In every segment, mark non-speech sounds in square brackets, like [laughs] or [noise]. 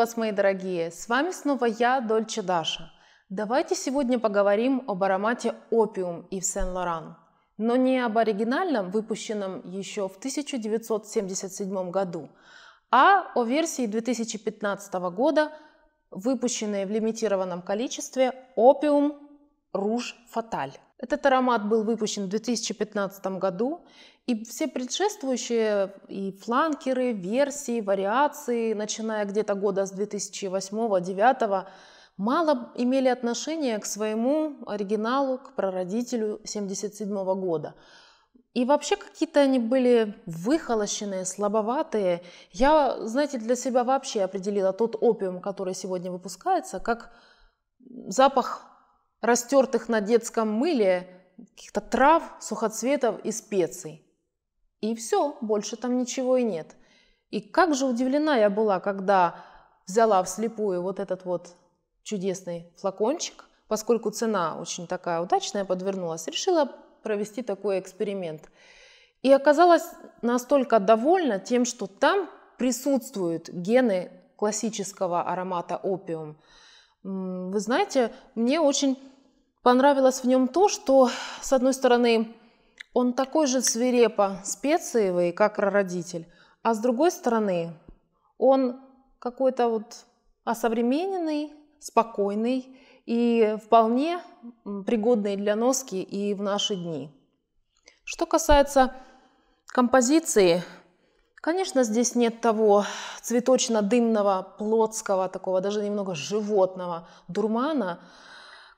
вас, мои дорогие! С вами снова я, Дольче Даша. Давайте сегодня поговорим об аромате опиум и в Сен-Лоран, но не об оригинальном, выпущенном еще в 1977 году, а о версии 2015 года, выпущенной в лимитированном количестве опиум Руж Фаталь. Этот аромат был выпущен в 2015 году, и все предшествующие и фланкеры, версии, вариации, начиная где-то года с 2008-2009, мало имели отношение к своему оригиналу, к прародителю 1977 года. И вообще какие-то они были выхолощенные, слабоватые. Я, знаете, для себя вообще определила тот опиум, который сегодня выпускается, как запах растертых на детском мыле каких-то трав, сухоцветов и специй. И все, больше там ничего и нет. И как же удивлена я была, когда взяла вслепую вот этот вот чудесный флакончик, поскольку цена очень такая удачная подвернулась, решила провести такой эксперимент. И оказалась настолько довольна тем, что там присутствуют гены классического аромата опиум. Вы знаете, мне очень Понравилось в нем то, что, с одной стороны, он такой же свирепо специевый, как родитель, а с другой стороны, он какой-то вот осовремененный, спокойный и вполне пригодный для носки и в наши дни. Что касается композиции, конечно, здесь нет того цветочно-дымного, плотского, такого даже немного животного дурмана,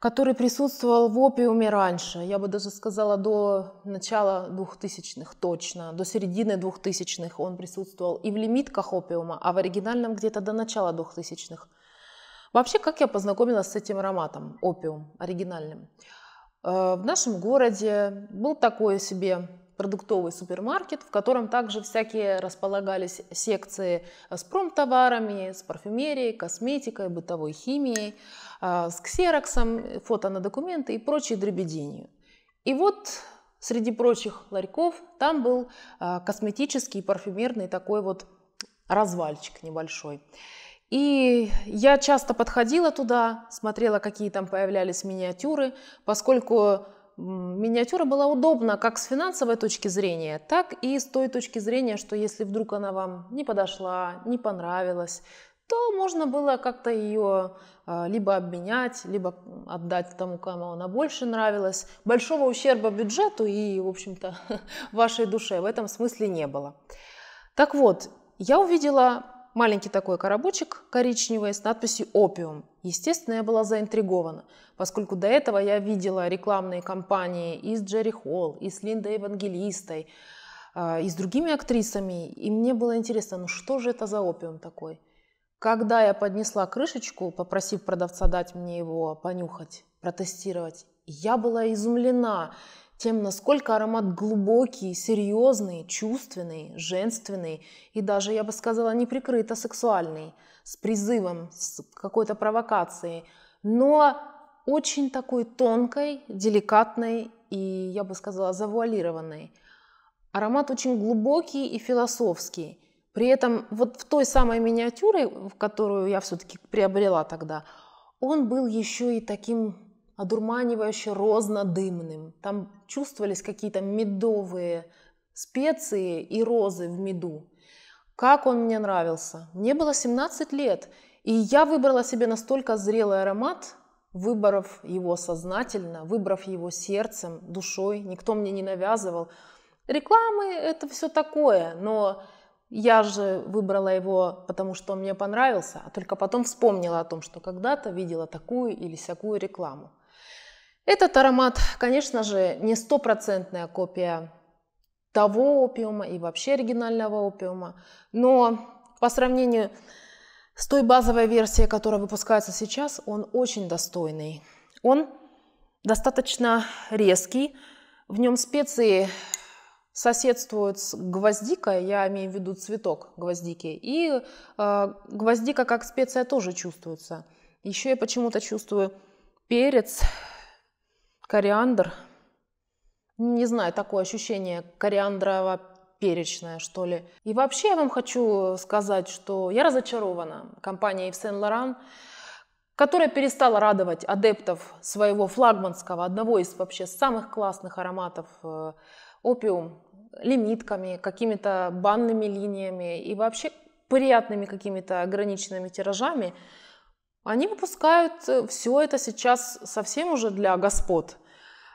который присутствовал в опиуме раньше, я бы даже сказала до начала 2000-х точно, до середины 2000-х он присутствовал и в лимитках опиума, а в оригинальном где-то до начала 2000-х. Вообще, как я познакомилась с этим ароматом, опиум оригинальным? Э, в нашем городе был такой себе продуктовый супермаркет, в котором также всякие располагались секции э, с промтоварами, с парфюмерией, косметикой, бытовой химией, э, с ксероксом, фото на документы и прочей дребеденью. И вот среди прочих ларьков там был э, косметический и парфюмерный такой вот развальчик небольшой. И я часто подходила туда, смотрела, какие там появлялись миниатюры, поскольку миниатюра была удобна как с финансовой точки зрения, так и с той точки зрения, что если вдруг она вам не подошла, не понравилась, то можно было как-то ее а, либо обменять, либо отдать тому, кому она больше нравилась. Большого ущерба бюджету и, в общем-то, [laughs] вашей душе в этом смысле не было. Так вот, я увидела маленький такой коробочек коричневый с надписью «Опиум». Естественно, я была заинтригована, поскольку до этого я видела рекламные кампании и с Джерри Холл, и с Линдой Евангелистой, а, и с другими актрисами, и мне было интересно, ну что же это за опиум такой? Когда я поднесла крышечку, попросив продавца дать мне его понюхать, протестировать, я была изумлена тем, насколько аромат глубокий, серьезный, чувственный, женственный и даже, я бы сказала, неприкрыто сексуальный, с призывом, с какой-то провокацией, но очень такой тонкой, деликатной и, я бы сказала, завуалированной. Аромат очень глубокий и философский. При этом вот в той самой миниатюре, в которую я все-таки приобрела тогда, он был еще и таким одурманивающе рознодымным. Там чувствовались какие-то медовые специи и розы в меду. Как он мне нравился. Мне было 17 лет, и я выбрала себе настолько зрелый аромат, выбрав его сознательно, выбрав его сердцем, душой. Никто мне не навязывал. Рекламы – это все такое, но я же выбрала его, потому что он мне понравился, а только потом вспомнила о том, что когда-то видела такую или всякую рекламу. Этот аромат, конечно же, не стопроцентная копия того опиума и вообще оригинального опиума, но по сравнению с той базовой версией, которая выпускается сейчас, он очень достойный. Он достаточно резкий, в нем специи соседствуют с гвоздикой, я имею в виду цветок гвоздики, и э, гвоздика как специя тоже чувствуется. Еще я почему-то чувствую перец, кориандр. Не знаю, такое ощущение кориандрово перечное, что ли. И вообще я вам хочу сказать, что я разочарована компанией Yves Saint Laurent, которая перестала радовать адептов своего флагманского, одного из вообще самых классных ароматов э, опиум, лимитками, какими-то банными линиями и вообще приятными какими-то ограниченными тиражами, они выпускают э, все это сейчас совсем уже для господ.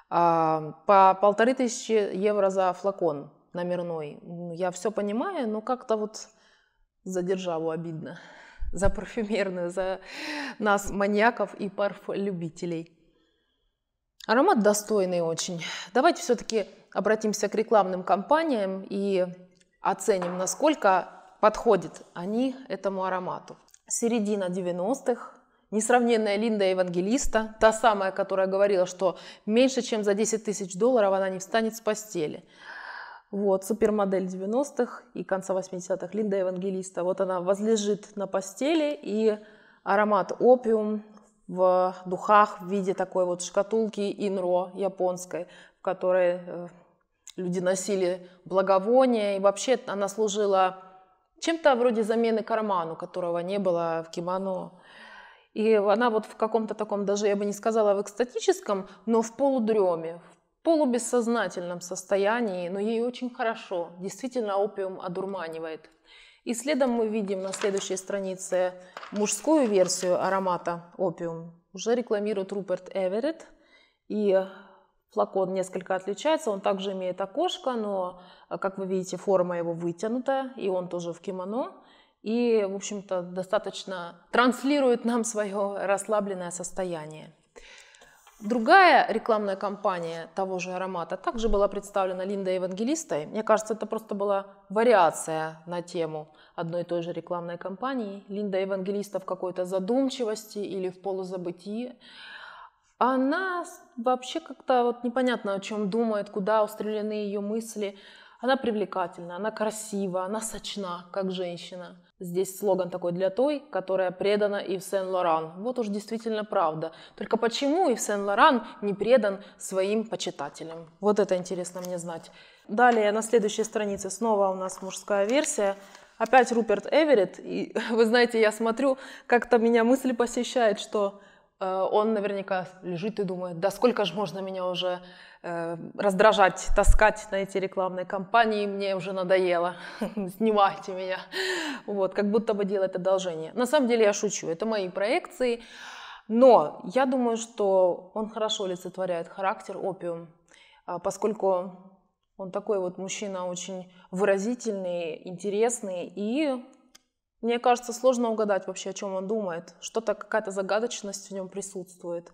А, по полторы тысячи евро за флакон номерной. Ну, я все понимаю, но как-то вот за державу обидно. [laughs] За парфюмерную, за нас, маньяков и парфлюбителей. Аромат достойный очень. Давайте все-таки обратимся к рекламным компаниям и оценим, насколько подходят они этому аромату. Середина 90-х, Несравненная Линда Евангелиста, та самая, которая говорила, что меньше, чем за 10 тысяч долларов она не встанет с постели. Вот, супермодель 90-х и конца 80-х, Линда Евангелиста. Вот она возлежит на постели, и аромат опиум в духах в виде такой вот шкатулки инро японской, в которой э, люди носили благовония. И вообще она служила чем-то вроде замены карману, которого не было в кимоно. И она вот в каком-то таком, даже я бы не сказала в экстатическом, но в полудреме, в полубессознательном состоянии, но ей очень хорошо. Действительно, опиум одурманивает. И следом мы видим на следующей странице мужскую версию аромата опиум. Уже рекламирует Руперт Эверетт. И флакон несколько отличается. Он также имеет окошко, но, как вы видите, форма его вытянутая, и он тоже в кимоно и, в общем-то, достаточно транслирует нам свое расслабленное состояние. Другая рекламная кампания того же аромата также была представлена Линдой Евангелистой. Мне кажется, это просто была вариация на тему одной и той же рекламной кампании. Линда Евангелиста в какой-то задумчивости или в полузабытии. Она вообще как-то вот непонятно о чем думает, куда устремлены ее мысли. Она привлекательна, она красива, она сочна, как женщина. Здесь слоган такой для той, которая предана Ив Сен-Лоран. Вот уж действительно правда. Только почему Ив Сен-Лоран не предан своим почитателям? Вот это интересно мне знать. Далее, на следующей странице снова у нас мужская версия. Опять Руперт Эверетт. И [laughs] вы знаете, я смотрю, как-то меня мысль посещает, что Э, он наверняка лежит и думает, да сколько же можно меня уже э, раздражать, таскать на эти рекламные кампании, мне уже надоело, [laughs] снимайте меня. Вот, как будто бы делает одолжение. На самом деле я шучу, это мои проекции, но я думаю, что он хорошо олицетворяет характер опиум, а поскольку он такой вот мужчина очень выразительный, интересный и мне кажется, сложно угадать вообще, о чем он думает. Что-то, какая-то загадочность в нем присутствует.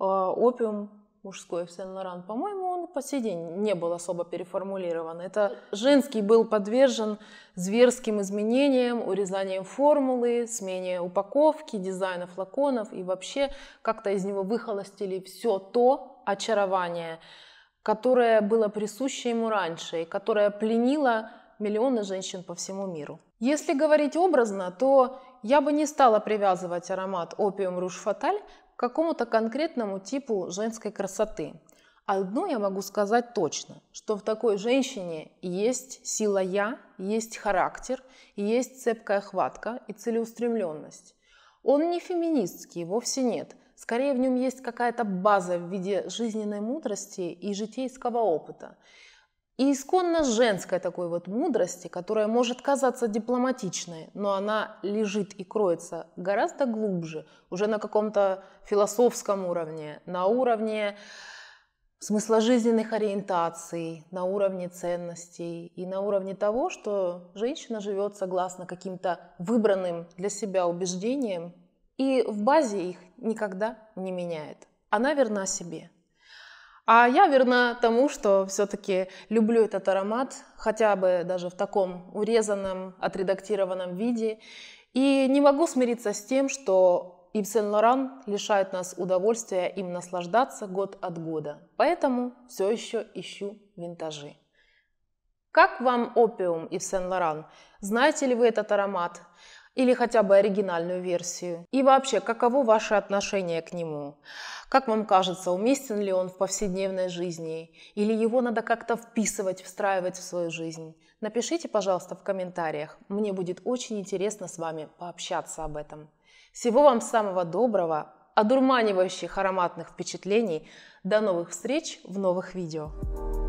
А, опиум мужской в Сен-Лоран, по-моему, он по сей день не был особо переформулирован. Это женский был подвержен зверским изменениям, урезанием формулы, смене упаковки, дизайна флаконов и вообще как-то из него выхолостили все то очарование, которое было присуще ему раньше и которое пленило миллионы женщин по всему миру. Если говорить образно, то я бы не стала привязывать аромат опиум руш фаталь к какому-то конкретному типу женской красоты. Одно я могу сказать точно, что в такой женщине есть сила «я», есть характер, есть цепкая хватка и целеустремленность. Он не феминистский, вовсе нет. Скорее в нем есть какая-то база в виде жизненной мудрости и житейского опыта и исконно женской такой вот мудрости, которая может казаться дипломатичной, но она лежит и кроется гораздо глубже, уже на каком-то философском уровне, на уровне смысла жизненных ориентаций, на уровне ценностей и на уровне того, что женщина живет согласно каким-то выбранным для себя убеждениям и в базе их никогда не меняет. Она верна себе, а я верна тому, что все-таки люблю этот аромат, хотя бы даже в таком урезанном, отредактированном виде. И не могу смириться с тем, что Yves Saint Laurent лишает нас удовольствия им наслаждаться год от года. Поэтому все еще ищу винтажи. Как вам опиум Yves Saint Laurent? Знаете ли вы этот аромат? или хотя бы оригинальную версию? И вообще, каково ваше отношение к нему? Как вам кажется, уместен ли он в повседневной жизни? Или его надо как-то вписывать, встраивать в свою жизнь? Напишите, пожалуйста, в комментариях. Мне будет очень интересно с вами пообщаться об этом. Всего вам самого доброго, одурманивающих ароматных впечатлений. До новых встреч в новых видео.